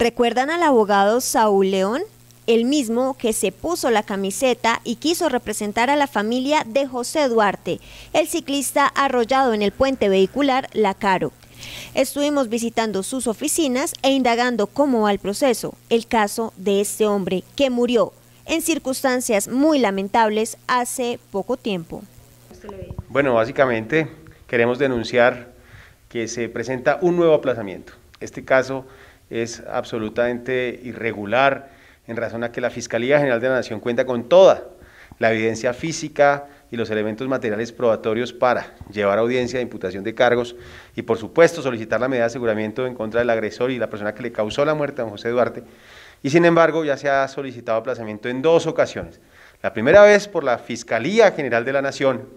¿Recuerdan al abogado Saúl León? El mismo que se puso la camiseta y quiso representar a la familia de José Duarte, el ciclista arrollado en el puente vehicular La Caro. Estuvimos visitando sus oficinas e indagando cómo va el proceso, el caso de este hombre que murió en circunstancias muy lamentables hace poco tiempo. Bueno, básicamente queremos denunciar que se presenta un nuevo aplazamiento. Este caso es absolutamente irregular en razón a que la Fiscalía General de la Nación cuenta con toda la evidencia física y los elementos materiales probatorios para llevar a audiencia de imputación de cargos y por supuesto solicitar la medida de aseguramiento en contra del agresor y la persona que le causó la muerte a José Duarte. Y sin embargo ya se ha solicitado aplazamiento en dos ocasiones. La primera vez por la Fiscalía General de la Nación,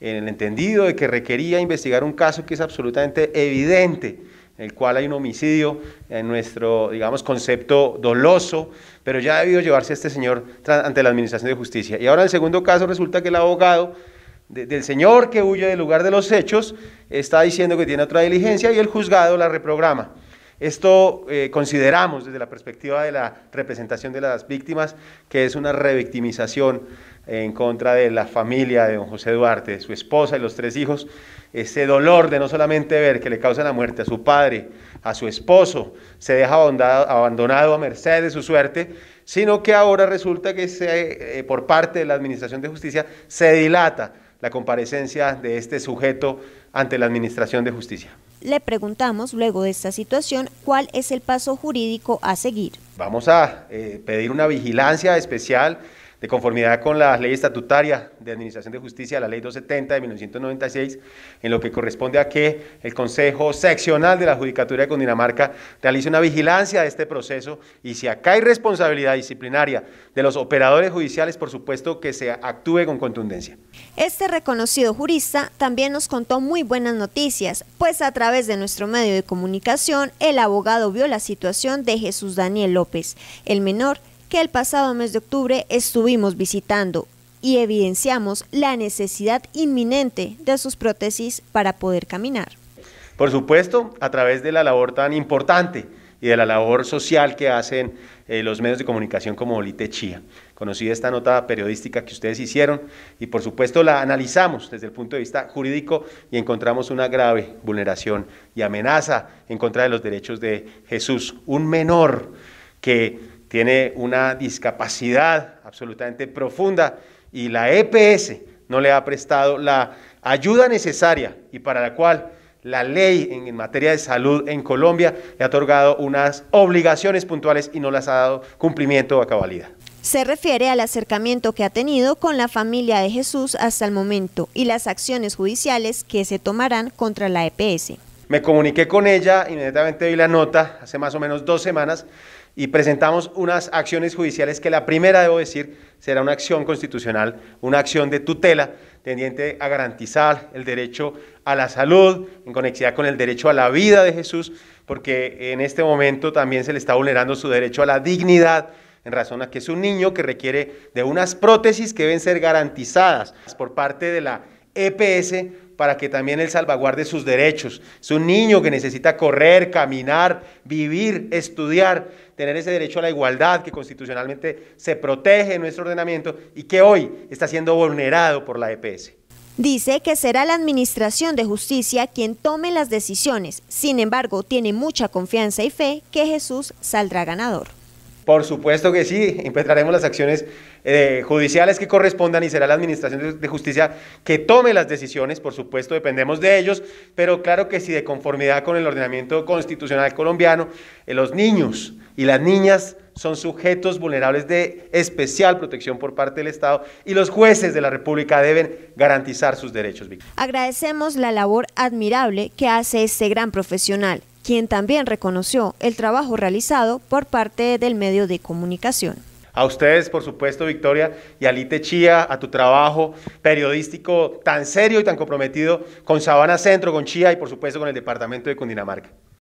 en el entendido de que requería investigar un caso que es absolutamente evidente el cual hay un homicidio en nuestro, digamos, concepto doloso, pero ya ha debido llevarse a este señor ante la Administración de Justicia. Y ahora en el segundo caso resulta que el abogado del señor que huye del lugar de los hechos está diciendo que tiene otra diligencia y el juzgado la reprograma. Esto eh, consideramos desde la perspectiva de la representación de las víctimas que es una revictimización en contra de la familia de don José Duarte, de su esposa y los tres hijos, ese dolor de no solamente ver que le causa la muerte a su padre, a su esposo, se deja abandonado a merced de su suerte, sino que ahora resulta que eh, por parte de la Administración de Justicia se dilata la comparecencia de este sujeto ante la Administración de Justicia. Le preguntamos luego de esta situación cuál es el paso jurídico a seguir. Vamos a eh, pedir una vigilancia especial de conformidad con la ley estatutaria de Administración de Justicia, la ley 270 de 1996, en lo que corresponde a que el Consejo Seccional de la Judicatura de Cundinamarca realice una vigilancia de este proceso y si acá hay responsabilidad disciplinaria de los operadores judiciales, por supuesto que se actúe con contundencia. Este reconocido jurista también nos contó muy buenas noticias, pues a través de nuestro medio de comunicación, el abogado vio la situación de Jesús Daniel López, el menor que el pasado mes de octubre estuvimos visitando y evidenciamos la necesidad inminente de sus prótesis para poder caminar. Por supuesto, a través de la labor tan importante y de la labor social que hacen eh, los medios de comunicación como Olite Conocí esta nota periodística que ustedes hicieron y por supuesto la analizamos desde el punto de vista jurídico y encontramos una grave vulneración y amenaza en contra de los derechos de Jesús, un menor que tiene una discapacidad absolutamente profunda y la EPS no le ha prestado la ayuda necesaria y para la cual la ley en materia de salud en Colombia le ha otorgado unas obligaciones puntuales y no las ha dado cumplimiento a cabalidad. Se refiere al acercamiento que ha tenido con la familia de Jesús hasta el momento y las acciones judiciales que se tomarán contra la EPS. Me comuniqué con ella, inmediatamente vi la nota hace más o menos dos semanas y presentamos unas acciones judiciales que la primera, debo decir, será una acción constitucional, una acción de tutela tendiente a garantizar el derecho a la salud en conexión con el derecho a la vida de Jesús, porque en este momento también se le está vulnerando su derecho a la dignidad en razón a que es un niño que requiere de unas prótesis que deben ser garantizadas por parte de la EPS para que también él salvaguarde sus derechos. Es un niño que necesita correr, caminar, vivir, estudiar, tener ese derecho a la igualdad que constitucionalmente se protege en nuestro ordenamiento y que hoy está siendo vulnerado por la EPS. Dice que será la Administración de Justicia quien tome las decisiones. Sin embargo, tiene mucha confianza y fe que Jesús saldrá ganador. Por supuesto que sí, impetraremos pues las acciones eh, judiciales que correspondan y será la Administración de Justicia que tome las decisiones, por supuesto dependemos de ellos, pero claro que si sí, de conformidad con el ordenamiento constitucional colombiano, eh, los niños y las niñas son sujetos vulnerables de especial protección por parte del Estado y los jueces de la República deben garantizar sus derechos. Agradecemos la labor admirable que hace este gran profesional quien también reconoció el trabajo realizado por parte del medio de comunicación. A ustedes, por supuesto, Victoria, y a Lite Chía, a tu trabajo periodístico tan serio y tan comprometido con Sabana Centro, con Chía y, por supuesto, con el departamento de Cundinamarca.